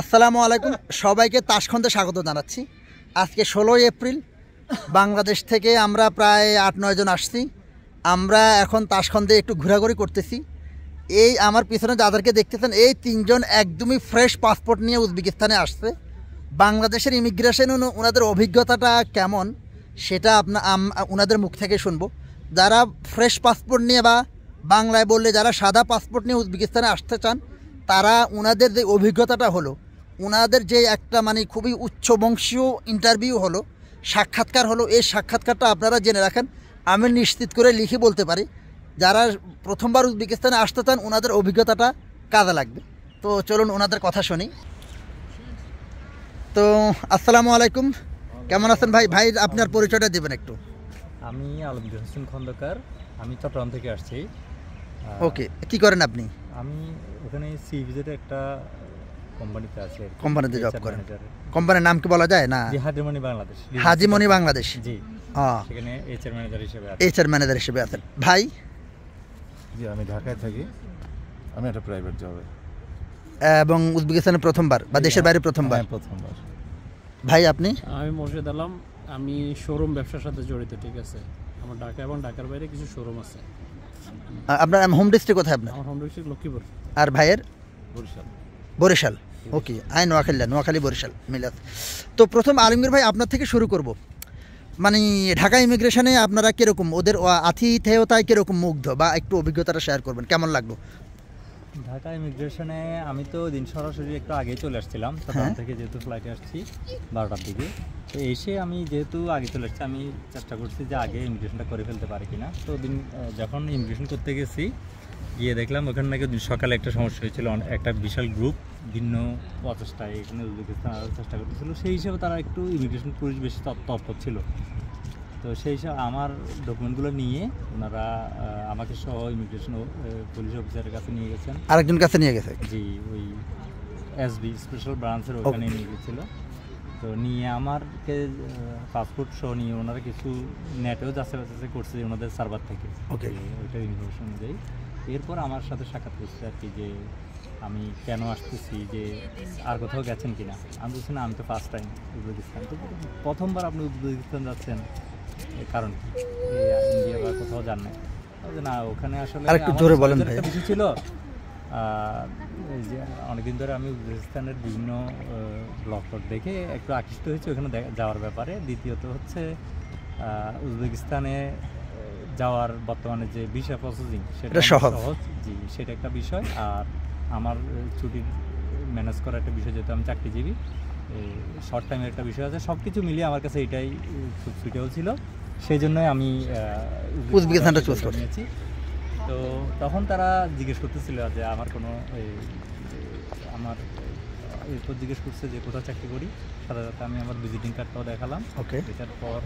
আসসালামু আলাইকুম সবাইকে তাসখন্দে স্বাগত জানাচ্ছি আজকে ষোলোই এপ্রিল বাংলাদেশ থেকে আমরা প্রায় আট নয়জন আসছি আমরা এখন তাসখন্দে একটু ঘোরাঘুরি করতেছি এই আমার পিছনে যাদেরকে দেখতেছেন এই তিনজন একদমই ফ্রেশ পাসপোর্ট নিয়ে উজবেকিস্তানে আসছে বাংলাদেশের ইমিগ্রেশন ওনাদের অভিজ্ঞতাটা কেমন সেটা আপনা ওনাদের মুখ থেকে শুনবো যারা ফ্রেশ পাসপোর্ট নিয়ে বা বাংলায় বললে যারা সাদা পাসপোর্ট নিয়ে উজবেকিস্তানে আসতে চান তারা ওনাদের যে অভিজ্ঞতাটা হলো ওনাদের যে একটা মানে খুবই উচ্চবংশীয় ইন্টারভিউ হলো সাক্ষাৎকার হলো এই সাক্ষাৎকারটা আপনারা জেনে রাখেন আমি নিশ্চিত করে লিখে বলতে পারি যারা প্রথমবার উজবেকিস্তানে আসতে চান ওনাদের অভিজ্ঞতাটা কাজে লাগবে তো চলুন ওনাদের কথা শুনি তো আসসালামু আলাইকুম কেমন আছেন ভাই ভাই আপনার পরিচয়টা দেবেন একটু আমি আলমগীর হোসেন খন্দকার আমি চট্টগ্রাম থেকে আসছি ওকে কি করেন আপনি আমি ওখানে সিভিজেতে একটা কোম্পানিতে আছি কোম্পানিতে জব করেন কোম্পানির নাম কি বলা যায় না হাজিমনি বাংলাদেশ হাজিমনি বাংলাদেশ জি সেখানে এইচআর ম্যানেজার হিসেবে এইচআর ম্যানেজার হিসেবে আছেন ভাই জি আমি ঢাকায় থাকি আমি একটা প্রাইভেট জবে এবং উজবেকিস্তানে প্রথমবার বা দেশের বাইরে প্রথমবার হ্যাঁ, প্রথমবার ভাই আপনি আমি মোর্শেদ আলম আমি শোরুম ব্যবসার সাথে জড়িত ঠিক আছে আমার ঢাকা এবং ঢাকার বাইরে কিছু শোরুম আছে আপনার হোম ডিস্ট্রিক্ট কোথায় আপনার হোম ডিস্ট্রিক্ট লক্ষ্মীপুর আর ভাইয়ের বরিশাল বরিশাল ওকে আই নোয়াখালী নোয়াখালী বরিশাল মিলাদ তো প্রথম আলমগীর ভাই আপনার থেকে শুরু করব মানে ঢাকা ইমিগ্রেশনে আপনারা কীরকম ওদের আতিথেয়তায় কীরকম মুগ্ধ বা একটু অভিজ্ঞতাটা শেয়ার করবেন কেমন লাগলো ঢাকা ইমিগ্রেশনে আমি তো দিন সরাসরি একটু আগে চলে আসছিলাম হ্যাঁ। সকাল থেকে যেহেতু ফ্লাইটে আসছি বারোটার দিকে তো এসে আমি যেহেতু আগে চলে আসছি আমি চেষ্টা করছি যে আগে ইমিগ্রেশনটা করে ফেলতে পারি কি না তো দিন যখন ইমিগ্রেশন করতে গেছি গিয়ে দেখলাম ওখানে নাকি সকালে একটা সমস্যা হয়েছিল একটা বিশাল গ্রুপ ভিন্ন প্রচেষ্টায় এখানে উজবেকিস্তান চেষ্টা করতেছিল সেই হিসেবে তারা একটু ইমিগ্রেশন পুলিশ বেশি তৎপর ছিল তো সেই সব আমার ডকুমেন্টগুলো নিয়ে ওনারা আমাকে সহ ইমিগ্রেশন পুলিশ অফিসারের কাছে নিয়ে গেছেন আরেকজন কাছে নিয়ে গেছে জি ওই এসবি স্পেশাল ব্রাঞ্চের ওখানে নিয়ে গেছিল তো নিয়ে আমারকে পাসপোর্ট সহ নিয়ে ওনারা কিছু নেটেও যাচাই বাছাই করছে ওনাদের সার্ভার থেকে ওকে ওইটা ইনফরমেশন অনুযায়ী এরপর আমার সাথে সাক্ষাৎ করছে আর কি যে আমি কেন আসতেছি যে আর কোথাও গেছেন কিনা আমি বলছি না আমি তো ফার্স্ট টাইম উজবেকিস্তান তো প্রথমবার আপনি উজবেকিস্তান যাচ্ছেন কারণ ইন্ডিয়া বা কোথাও যান নাই না ওখানে আসলে আরেকটু জোরে বলেন ভাই বিষয় ছিল অনেকদিন ধরে আমি উজবেকিস্তানের বিভিন্ন ব্লগ দেখে একটু আকৃষ্ট হয়েছি ওখানে যাওয়ার ব্যাপারে দ্বিতীয়ত হচ্ছে উজবেকিস্তানে যাওয়ার বর্তমানে যে ভিসা প্রসেসিং সেটা সহজ জি সেটা একটা বিষয় আর আমার ছুটির ম্যানেজ করার একটা বিষয় যেহেতু আমি চাকরিজীবী শর্ট টাইমের একটা বিষয় আছে সব কিছু মিলিয়ে আমার কাছে এটাই খুব সুইটেবল ছিল সেই জন্য আমি উজবেকিস্তানটা চুজ করছি তো তখন তারা জিজ্ঞেস করতেছিল যে আমার কোনো আমার এরপর জিজ্ঞেস করছে যে কোথাও চাকরি করি সাথে সাথে আমি আমার ভিজিটিং কার্ডটাও দেখালাম ওকে এটার পর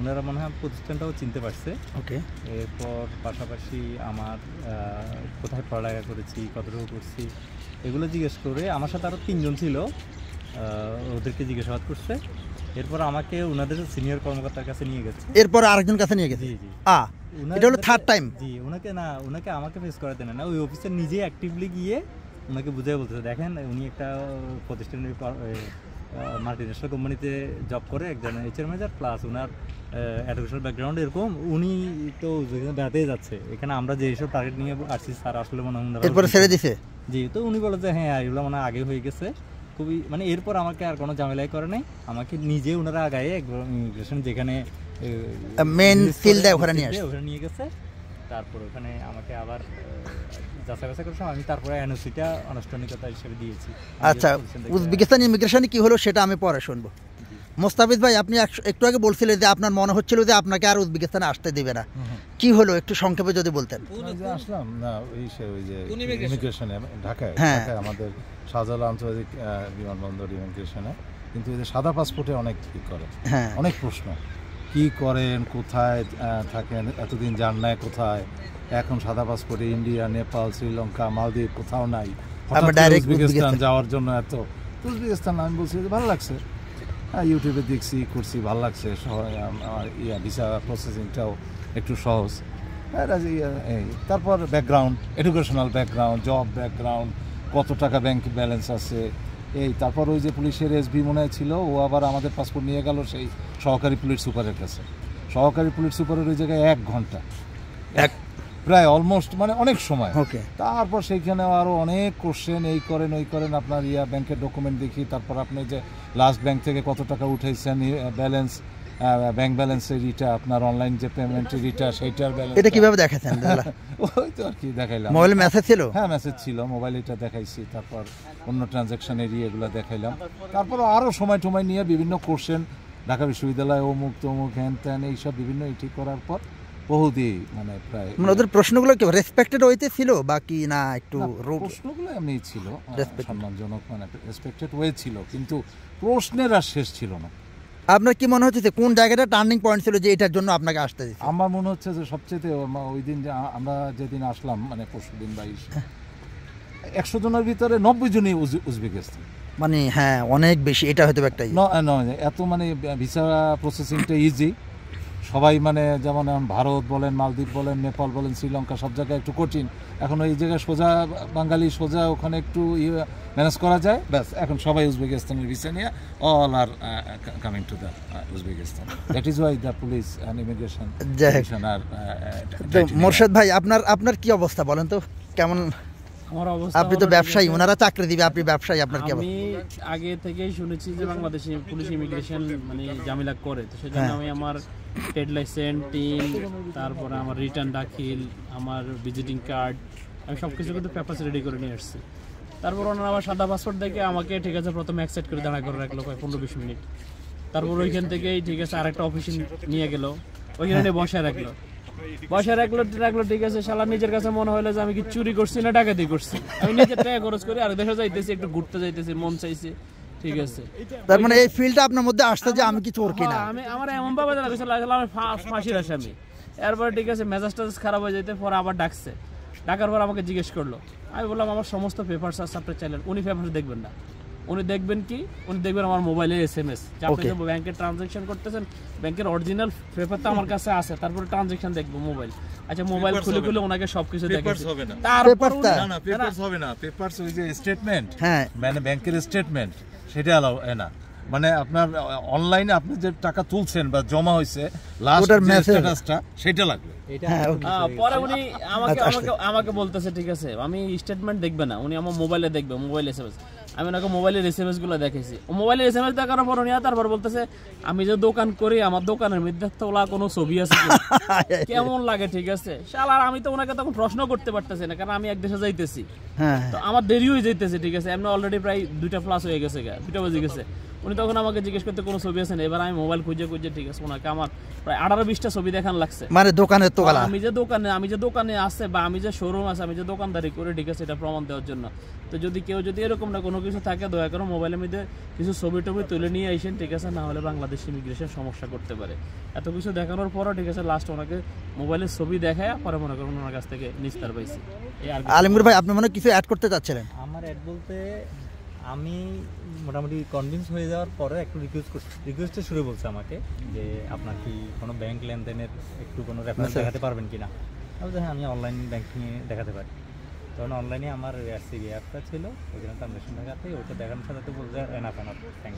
ওনারা মনে হয় প্রতিষ্ঠানটাও চিনতে পারছে ওকে এরপর পাশাপাশি আমার কোথায় পড়ালেখা করেছি কতটুকু করছি এগুলো জিজ্ঞেস করে আমার সাথে আরও তিনজন ছিল ওদেরকে জিজ্ঞাসাবাদ করছে এরপর আমাকে ওনাদের সিনিয়র কর্মকর্তার কাছে নিয়ে গেছে এরপর আরেকজন কাছে নিয়ে গেছে আ এটা হলো থার্ড টাইম জি ওনাকে না ওনাকে আমাকে ফেস করাতে না ওই অফিসার নিজে অ্যাক্টিভলি গিয়ে ওনাকে বুঝিয়ে বলতেছে দেখেন উনি একটা প্রতিষ্ঠানের মাল্টিন্যাশনাল কোম্পানিতে জব করে একজন এইচআর ম্যানেজার প্লাস ওনার এডুকেশনাল ব্যাকগ্রাউন্ড এরকম উনি তো বেড়াতেই যাচ্ছে এখানে আমরা যে এইসব টার্গেট নিয়ে আসছি স্যার আসলে মনে হয় এরপরে ছেড়ে দিছে জি তো উনি বলে যে হ্যাঁ এগুলো মানে আগে হয়ে গেছে খুবই মানে এরপর আমাকে আর কোনো ঝামেলাই করে নাই আমাকে নিজে ওনারা আগায় একবার ইমিগ্রেশন যেখানে মেন ফিল্ডে ওখানে নিয়ে আসে ওখানে নিয়ে গেছে তারপর ওখানে আমাকে আবার যাচাই বাছাই করার আমি তারপরে এনওসিটা আনুষ্ঠানিকতা হিসেবে দিয়েছি আচ্ছা উজবেকিস্তান ইমিগ্রেশন কি হলো সেটা আমি পরে শুনবো মোস্তাফিজ ভাই আপনি একটু আগে বলছিলেন যে আপনার মনে হচ্ছিল যে আপনাকে আর উজবেকিস্তানে আসতে দিবে না কি হলো একটু সংক্ষেপে যদি বলতেন আসলাম না এই ওই যে ইমিগ্রেশনে ঢাকায় হ্যাঁ। ঢাকায় আমাদের শাহজালাল আন্তর্জাতিক বিমানবন্দর ইমিগ্রেশনে কিন্তু এই যে সাদা পাসপোর্টে অনেক কি করে হ্যাঁ। অনেক প্রশ্ন কি করেন কোথায় থাকেন এতদিন যান নাই কোথায় এখন সাদা পাসপোর্টে ইন্ডিয়া নেপাল শ্রীলঙ্কা মালদ্বীপ কোথাও নাই উজবেকিস্তান যাওয়ার জন্য এত উজবেকিস্তান আমি বলছি ভালো লাগছে ইউটিউবে দেখছি করছি ভালো লাগছে আমার ইয়া ভিসা প্রসেসিংটাও একটু সহজ তারপর background educational background job background কত টাকা ব্যাংক ব্যালেন্স আছে এই তারপর ওই যে পুলিশের এসবি মনে ছিল ও আবার আমাদের পাসপোর্ট নিয়ে গেল সেই সহকারী পুলিশ সুপারের কাছে সহকারী পুলিশ সুপারের ওই জায়গায় এক ঘন্টা এক প্রায় অলমোস্ট মানে অনেক সময় ওকে তারপর সেইখানে আরও অনেক কোশ্চেন এই করেন ওই করেন আপনার ইয়া ব্যাংকের ডকুমেন্ট দেখি তারপর আপনি যে লাস্ট ব্যাংক থেকে কত টাকা উঠেছেন ব্যালেন্স ব্যাংক ব্যালেন্সের ইটা আপনার অনলাইন যে পেমেন্টের রিটা সেইটার ব্যালেন্স এটা কিভাবে দেখাচ্ছেন ওই তো আর কি দেখাইলাম মোবাইল মেসেজ ছিল হ্যাঁ মেসেজ ছিল মোবাইল এটা দেখাইছি তারপর অন্য ট্রানজ্যাকশনের ইয়েগুলো দেখাইলাম তারপর আরও সময় টময় নিয়ে বিভিন্ন কোশ্চেন ঢাকা বিশ্ববিদ্যালয় অমুক তমুক হ্যান ত্যান এইসব বিভিন্ন এটি করার পর বহুতই মানে প্রায় মানে ওদের প্রশ্নগুলো কি রেসপেক্টেড ওয়েতে ছিল বা কি না একটু প্রশ্নগুলো এমনি ছিল সম্মানজনক মানে রেসপেক্টেড ওয়ে ছিল কিন্তু প্রশ্নের আর শেষ ছিল না আপনার কি মনে হচ্ছে যে কোন জায়গাটা টার্নিং পয়েন্ট ছিল যে এটার জন্য আপনাকে আসতে দিচ্ছে আমার মনে হচ্ছে যে সবচেয়ে ওই দিন যে আমরা যেদিন আসলাম মানে পরশু দিন বাইশ হ্যাঁ। একশো জনের ভিতরে নব্বই জনই উজবেকিস্তান মানে হ্যাঁ অনেক বেশি এটা হয়তো একটা এত মানে ভিসা প্রসেসিংটা ইজি সবাই মানে যেমন ভারত বলেন মালদ্বীপ বলেন নেপাল বলেন শ্রীলঙ্কা সব জায়গায় একটু কঠিন এখন ওই জায়গায় সোজা বাঙালি সোজা ওখানে একটু ইয়ে ম্যানেজ করা যায় ব্যাস এখন সবাই উজবেকিস্তানের ভিসা নিয়ে all are coming to the Uzbekistan that is why the police and immigration আর মোর্শেদ ভাই আপনার আপনার কি অবস্থা বলেন তো কেমন আপনি তো ব্যবসায়ী ওনারা চাকরি দিবে আপনি ব্যবসায়ী আপনার কি আমি আগে থেকেই শুনেছি যে বাংলাদেশে পুলিশ ইমিগ্রেশন মানে জামিলা করে তো সেজন্য হ্যাঁ। আমি আমার ট্রেড লাইসেন্স টিম তারপরে আমার রিটার্ন দাখিল আমার ভিজিটিং কার্ড আমি সব কিছু কিন্তু পেপার রেডি করে নিয়ে আসছি তারপর ওনারা আমার সাদা পাসপোর্ট দেখে আমাকে ঠিক আছে প্রথমে অ্যাকসেপ্ট করে দাঁড়া করে রাখলো প্রায় পনেরো বিশ মিনিট তারপর ওইখান থেকেই ঠিক আছে আরেকটা অফিসে নিয়ে গেলো ওইখানে বসায় রাখলো পয়সা রাখলো রাখলো ঠিক আছে শালা নিজের কাছে মনে হলো যে আমি কি চুরি করছি না টাকা দিয়ে করছি আমি নিজের টাকা খরচ করি আর দেশে যাইতেছি একটু ঘুরতে যাইতেছি মন ঠিক আছে তার মানে এই আপনার মধ্যে আসছে যে আমি কি চোর কিনা হ্যাঁ, আমি আমার এমন ভাবে জানা গেছে আমি ফাঁসির আমি এরপর ঠিক আছে মেজাজ খারাপ হয়ে যাইতে পরে আবার ডাকছে ডাকার পর আমাকে জিজ্ঞেস করলো আমি বললাম আমার সমস্ত পেপারস আছে আপনার চ্যানেল উনি পেপার দেখবেন না উনি দেখবেন কি উনি দেখবেন আমার মোবাইলে এস এম এস আপনি ব্যাংকে ট্রানজাকশন করতেছেন ব্যাংকের অরিজিনাল পেপার তো আমার কাছে আছে তারপরে ট্রানজেকশন দেখবো মোবাইল আচ্ছা মোবাইল খুলে খুলে ওনাকে সবকিছু হ্যাঁ। মানে ব্যাংকের স্টেটমেন্ট সেটা অ্যালাউ না মানে আপনার অনলাইনে আপনি যে টাকা তুলছেন বা জমা হয়েছে লাস্ট স্ট্যাটাসটা সেটা লাগবে হ্যাঁ, হ্যাঁ, পরে উনি আচ্ছা, আমাকে আমাকে বলতেছে ঠিক আছে আমি স্টেটমেন্ট দেখবে না উনি আমার মোবাইলে দেখবে মোবাইল এসে আমি ওনাকে মোবাইলের এস এম এস গুলো দেখেছি মোবাইলের এস এম এস দেখানোর পর উনি তারপর বলতেছে আমি যে দোকান করি আমার দোকানের মধ্যে তোলা কোনো ছবি আছে কেমন লাগে ঠিক আছে শালার আমি তো ওনাকে তখন প্রশ্ন করতে পারতেছি না কারণ আমি এক দেশে যাইতেছি হ্যাঁ, হ্যাঁ। তো আমার দেরি হয়ে যাইতেছে ঠিক আছে এমনি অলরেডি প্রায় দুইটা প্লাস হয়ে গেছে দুইটা বাজে গেছে উনি তখন আমাকে জিজ্ঞেস করতে কোনো ছবি আছেন এবার আমি মোবাইল খুঁজে খুঁজে ঠিক আছে ওনাকে আমার প্রায় আঠারো বিশটা ছবি দেখান লাগছে মানে দোকানের তো আমি যে দোকানে আমি যে দোকানে আছে বা আমি যে শোরুম আছে আমি যে দোকানদারি করে ঠিক আছে এটা প্রমাণ দেওয়ার জন্য তো যদি কেউ যদি এরকম না কোনো কিছু থাকে দয়া করে মোবাইলের মধ্যে কিছু ছবি টবি তুলে নিয়ে আসেন ঠিক আছে না হলে বাংলাদেশ ইমিগ্রেশন সমস্যা করতে পারে এত কিছু দেখানোর পরও ঠিক আছে লাস্ট ওনাকে মোবাইলের ছবি দেখায় পরে মনে করেন ওনার কাছ থেকে নিস্তার পাইছি আলিমুর ভাই আপনি মনে কিছু অ্যাড করতে চাচ্ছিলেন আমার অ্যাড বলতে আমি মোটামুটি কনভিন্স হয়ে যাওয়ার পরে একটু রিকোয়েস্ট করছি রিকোয়েস্টে শুরু বলছে আমাকে যে আপনার কি কোনো ব্যাংক লেনদেনের একটু কোনো রেফারেন্স আচ্ছা। দেখাতে পারবেন কি না আমি হ্যাঁ আমি অনলাইন ব্যাঙ্কিংয়ে দেখাতে পারি তখন অনলাইনে আমার আরসিবি অ্যাপটা ছিল ওই জন্য ট্রানজাকশন দেখাতে ওটা দেখানোর সাথে বলছে এনাফ এনাফ থ্যাংক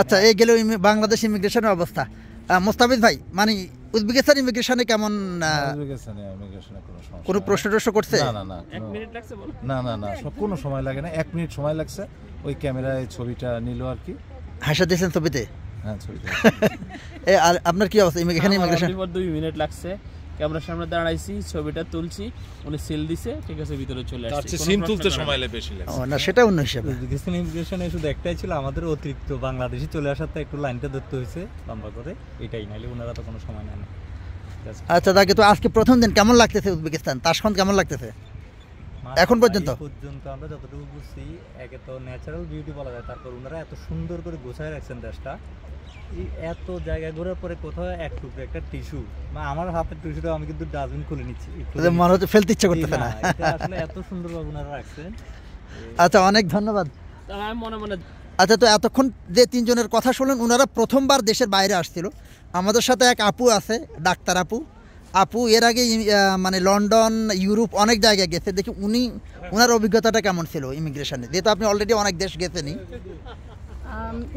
আচ্ছা এই গেল বাংলাদেশ ইমিগ্রেশনের অবস্থা মোস্তাফিজ ভাই মানে উজবেকিস্তান ইমিগ্রেশনে কেমন কোনো প্রশ্ন টশ্ন করছে না না না সব কোনো সময় লাগে না এক মিনিট সময় লাগছে ওই ক্যামেরায় ছবিটা নিল আর কি হাসা দিয়েছেন ছবিতে হ্যাঁ ছবিতে আপনার কি অবস্থা ইমিগ্রেশন ইমিগ্রেশন দুই মিনিট লাগছে ক্যামেরার সামনে দাঁড়াইছি ছবিটা তুলছি উনি সিল দিছে ঠিক আছে ভিতরে চলে আসছে সিন তুলতে সময় লাগে বেশি লাগে না সেটা অন্য হিসাবে ইমিগ্রেশন ইমিগ্রেশনে শুধু একটাই ছিল আমাদের অতিরিক্ত বাংলাদেশি চলে তো একটু লাইনটা ধরতে হয়েছে লম্বা করে এটাই নাইলে ওনারা তো কোনো সময় নেয় না আচ্ছা তাকে তো আজকে প্রথম দিন কেমন লাগতেছে উজবেকিস্তান তাসখন কেমন লাগতেছে এখন পর্যন্ত পর্যন্ত আমরা যতটুকু বুঝছি একে তো ন্যাচারাল বিউটি বলা যায় তারপর ওনারা এত সুন্দর করে গোছায় রাখছেন দেশটা এত জায়গা ঘোরার পরে কোথাও এক টুকরো একটা টিস্যু মানে আমার হাতের টিস্যুটা আমি কিন্তু ডাস্টবিন খুলে নিচ্ছি আচ্ছা, মনে হচ্ছে ফেলতে ইচ্ছে করতেছে না আসলে এত ভাবে ওনারা রাখছেন আচ্ছা অনেক ধন্যবাদ মনে মনে আচ্ছা তো এতক্ষণ যে তিনজনের কথা শুনলেন ওনারা প্রথমবার দেশের বাইরে আসছিল আমাদের সাথে এক আপু আছে ডাক্তার আপু আপু এর আগে মানে লন্ডন ইউরোপ অনেক জায়গায় গেছে দেখি উনি ওনার অভিজ্ঞতাটা কেমন ছিল ইমিগ্রেশনে যেহেতু আপনি অলরেডি অনেক দেশ গেছেনি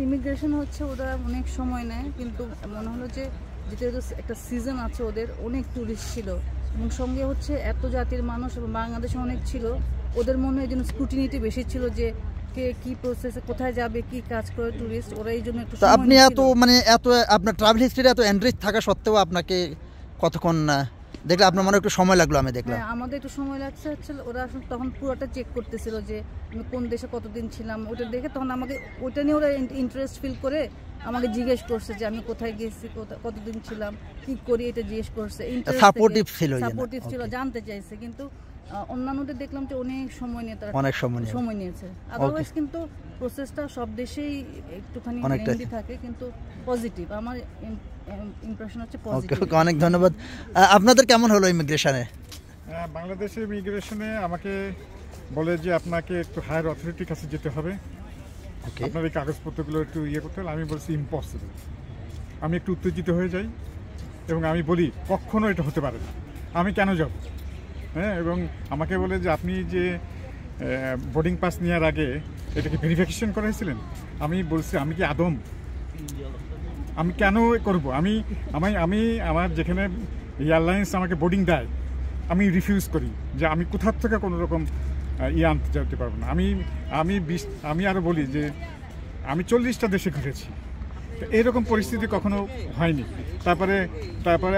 ইমিগ্রেশন হচ্ছে ওরা অনেক সময় নেয় কিন্তু মনে হলো যে যেহেতু একটা সিজন আছে ওদের অনেক ট্যুরিস্ট ছিল এবং সঙ্গে হচ্ছে এত জাতির মানুষ এবং বাংলাদেশে অনেক ছিল ওদের মনে হয় যেন স্ক্রুটিনিটি বেশি ছিল যে কে কি প্রসেসে কোথায় যাবে কি কাজ করে ট্যুরিস্ট ওরা এই জন্য একটু আপনি এত মানে এত আপনার ট্রাভেল হিস্ট্রি এত এনরিচ থাকা সত্ত্বেও আপনাকে কতক্ষণ দেখলে আপনার মনে একটু সময় লাগলো আমি দেখলাম হ্যাঁ, আমাদের একটু সময় লাগছে হচ্ছে ওরা তখন পুরোটা চেক করতেছিল যে আমি কোন দেশে কতদিন ছিলাম ওটা দেখে তখন আমাকে ওটা নিয়ে ওরা ইন্টারেস্ট ফিল করে আমাকে জিজ্ঞেস করছে যে আমি কোথায় গেছি কতদিন ছিলাম কি করি এটা জিজ্ঞেস করছে সাপোর্টিভ ছিল সাপোর্টিভ ছিল জানতে চাইছে কিন্তু অন্যান্যদের দেখলাম যে অনেক সময় নিয়ে তারা অনেক সময় সময় নিয়েছে আদারওয়াইজ কিন্তু প্রসেসটা সব দেশেই একটুখানি লেন্দি থাকে কিন্তু পজিটিভ আমার ইমপ্রেশন হচ্ছে পজিটিভ অনেক ধন্যবাদ আপনাদের কেমন হলো ইমিগ্রেশনে বাংলাদেশে ইমিগ্রেশনে আমাকে বলে যে আপনাকে একটু হায়ার অথরিটির কাছে যেতে হবে আপনার এই কাগজপত্রগুলো একটু ইয়ে করতে হলে আমি বলছি ইম্পসিবল আমি একটু উত্তেজিত হয়ে যাই এবং আমি বলি কখনো এটা হতে পারে না আমি কেন যাব হ্যাঁ এবং আমাকে বলে যে আপনি যে বোর্ডিং পাস নেওয়ার আগে এটাকে ভেরিফিকেশন করেছিলেন আমি বলছি আমি কি আদম আমি কেন করব আমি আমি আমি আমার যেখানে এয়ারলাইন্স আমাকে বোর্ডিং দেয় আমি রিফিউজ করি যে আমি কোথার থেকে কোনো রকম ইয়ে আনতে যেতে পারবো না আমি আমি বিশ আমি আরও বলি যে আমি চল্লিশটা দেশে ঘুরেছি এরকম পরিস্থিতি কখনো হয়নি তারপরে তারপরে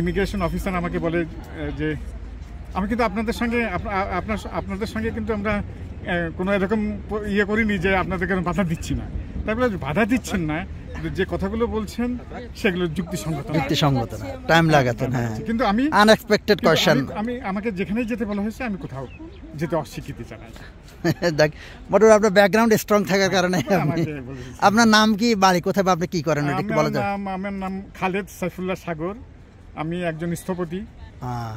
ইমিগ্রেশন অফিসার আমাকে বলে যে আমি কিন্তু আপনাদের সঙ্গে আপনার আপনাদের সঙ্গে কিন্তু আমরা কোনো এরকম ইয়ে করিনি যে আপনাদেরকে বাধা দিচ্ছি না তারপরে বাধা দিচ্ছেন না যে কথাগুলো বলছেন সেগুলো যুক্তিসঙ্গত যুক্তিসঙ্গত না টাইম লাগাতেন হ্যাঁ কিন্তু আমি আনএক্সপেক্টেড কোশ্চেন আমি আমাকে যেখানেই যেতে বলা হয়েছে আমি কোথাও যেতে অস্বীকৃতি জানায় দেখ বাট আপনার ব্যাকগ্রাউন্ড স্ট্রং থাকার কারণে হ্যাঁ, আপনার নাম কি বাড়ি কোথায় বা আপনি কি করেন একটু বলা যায় আমার নাম খালেদ সাইফুল্লাহ সাগর আমি একজন স্থপতি হ্যাঁ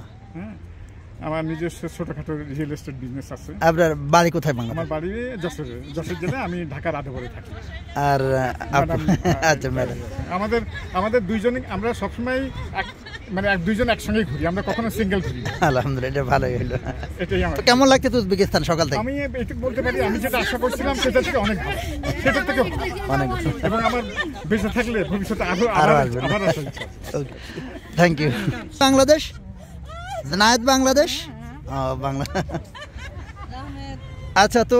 আমার নিজস্ব ছোটখাটো রিয়েল এস্টেট বিজনেস আছে আপনার বাড়ি কোথায় বাংলা আমার বাড়ি যশোর যশোর জেলা আমি ঢাকার আদবরে থাকি আর আচ্ছা ম্যাডাম আমাদের আমাদের দুইজনে আমরা সবসময় মানে দুইজন একসঙ্গে ঘুরি আমরা কখনো সিঙ্গেল ঘুরি আলহামদুলিল্লাহ ভালোই হলো এটাই কেমন লাগছে উজবেকিস্তান সকাল থেকে আমি এইটুকু বলতে পারি আমি যেটা আশা করছিলাম সেটা থেকে অনেক সেটা থেকে অনেক এবং আমার বেঁচে থাকলে ভবিষ্যতে আরো আরো আসবে থ্যাংক ইউ বাংলাদেশ জানায়েত বাংলাদেশ বাংলা আচ্ছা তো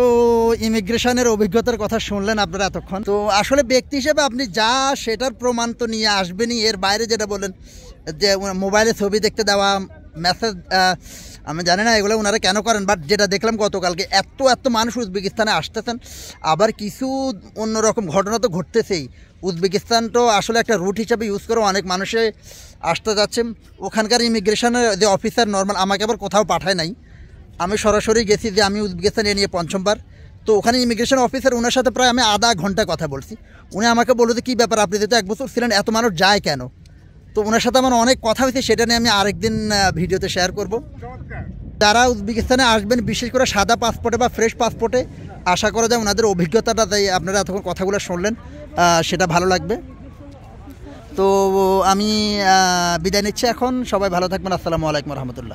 ইমিগ্রেশনের অভিজ্ঞতার কথা শুনলেন আপনারা এতক্ষণ তো আসলে ব্যক্তি হিসেবে আপনি যা সেটার প্রমাণ তো নিয়ে আসবেনই এর বাইরে যেটা বলেন যে মোবাইলে ছবি দেখতে দেওয়া মেসেজ আমি জানি না এগুলো ওনারা কেন করেন বাট যেটা দেখলাম গতকালকে এত এত মানুষ উজবেকিস্তানে আসতেছেন আবার কিছু অন্যরকম ঘটনা তো ঘটতেছেই উজবেকিস্তান তো আসলে একটা রুট হিসাবে ইউজ করে অনেক মানুষে আসতে যাচ্ছে ওখানকার ইমিগ্রেশনের যে অফিসার নর্মাল আমাকে আবার কোথাও পাঠায় নাই আমি সরাসরি গেছি যে আমি উজবেকিস্তান এ নিয়ে পঞ্চমবার তো ওখানে ইমিগ্রেশন অফিসার ওনার সাথে প্রায় আমি আধা ঘন্টা কথা বলছি উনি আমাকে বলল যে কী ব্যাপার আপনি যেহেতু এক বছর ছিলেন এত মানুষ যায় কেন তো ওনার সাথে আমার অনেক কথা হয়েছে সেটা নিয়ে আমি আরেকদিন ভিডিওতে শেয়ার করব যারা উজবেকিস্তানে আসবেন বিশেষ করে সাদা পাসপোর্টে বা ফ্রেশ পাসপোর্টে আশা করা যায় ওনাদের অভিজ্ঞতাটা তাই আপনারা এতক্ষণ কথাগুলো শুনলেন সেটা ভালো লাগবে তো আমি বিদায় নিচ্ছি এখন সবাই ভালো থাকবেন আসসালামু আলাইকুম রহমতুল্লাহ